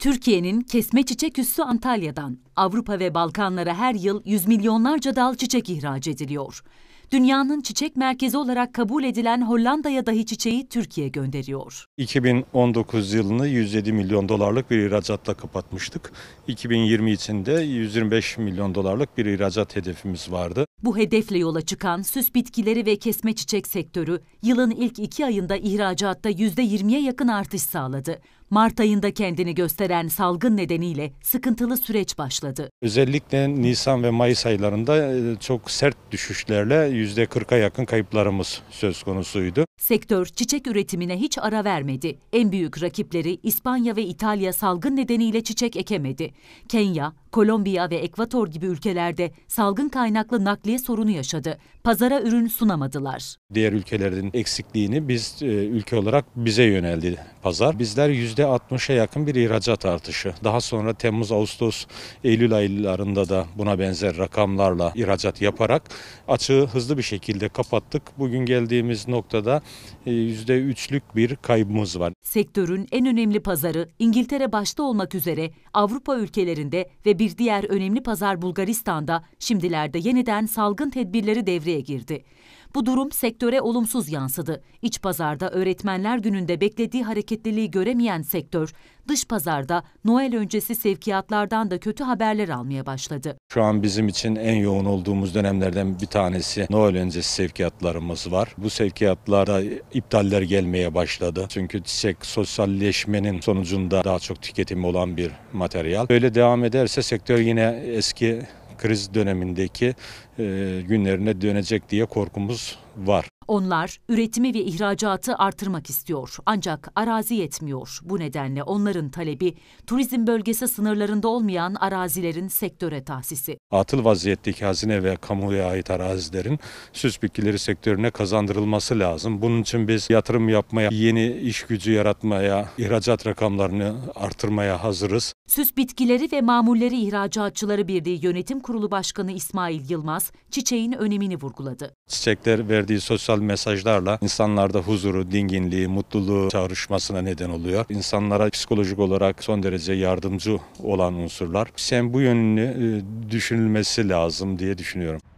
Türkiye'nin kesme çiçek üssü Antalya'dan Avrupa ve Balkanlara her yıl yüz milyonlarca dal çiçek ihraç ediliyor. Dünyanın çiçek merkezi olarak kabul edilen Hollanda'ya dahi çiçeği Türkiye gönderiyor. 2019 yılını 107 milyon dolarlık bir ihracatla kapatmıştık. 2020 için de 125 milyon dolarlık bir ihracat hedefimiz vardı. Bu hedefle yola çıkan süs bitkileri ve kesme çiçek sektörü yılın ilk iki ayında ihracatta %20'ye yakın artış sağladı. Mart ayında kendini gösteren salgın nedeniyle sıkıntılı süreç başladı. Özellikle Nisan ve Mayıs aylarında e, çok sert düşüşlerle yüzde %40'a yakın kayıplarımız söz konusuydu. Sektör çiçek üretimine hiç ara vermedi. En büyük rakipleri İspanya ve İtalya salgın nedeniyle çiçek ekemedi. Kenya, Kolombiya ve Ekvator gibi ülkelerde salgın kaynaklı nakliye sorunu yaşadı. Pazara ürün sunamadılar. Diğer ülkelerin eksikliğini biz e, ülke olarak bize yöneldi pazar. Bizler yüzde %60'a yakın bir ihracat artışı. Daha sonra Temmuz, Ağustos, Eylül aylarında da buna benzer rakamlarla ihracat yaparak açığı hızlı bir şekilde kapattık. Bugün geldiğimiz noktada %3'lük e, bir kaybımız var. Sektörün en önemli pazarı İngiltere başta olmak üzere Avrupa ülkelerinde ve bir diğer önemli pazar Bulgaristan'da şimdilerde yeniden salgın tedbirleri devreye girdi. Bu durum sektöre olumsuz yansıdı. İç pazarda öğretmenler gününde beklediği hareketliliği göremeyen sektör, dış pazarda Noel öncesi sevkiyatlardan da kötü haberler almaya başladı. Şu an bizim için en yoğun olduğumuz dönemlerden bir tanesi Noel öncesi sevkiyatlarımız var. Bu sevkiyatlarda iptaller gelmeye başladı. Çünkü çiçek sosyalleşmenin sonucunda daha çok tüketimi olan bir materyal. Böyle devam ederse sektör yine eski kriz dönemindeki günlerine dönecek diye korkumuz var. Onlar üretimi ve ihracatı artırmak istiyor. Ancak arazi yetmiyor. Bu nedenle onların talebi turizm bölgesi sınırlarında olmayan arazilerin sektöre tahsisi. Atıl vaziyetteki hazine ve kamuya ait arazilerin süs bitkileri sektörüne kazandırılması lazım. Bunun için biz yatırım yapmaya, yeni iş gücü yaratmaya, ihracat rakamlarını artırmaya hazırız. Süs bitkileri ve mamulleri ihracatçıları birliği yönetim kurulu başkanı İsmail Yılmaz çiçeğin önemini vurguladı. Çiçekler ve verdiği sosyal mesajlarla insanlarda huzuru, dinginliği, mutluluğu çağrışmasına neden oluyor. İnsanlara psikolojik olarak son derece yardımcı olan unsurlar. Sen bu yönünü e, düşünülmesi lazım diye düşünüyorum.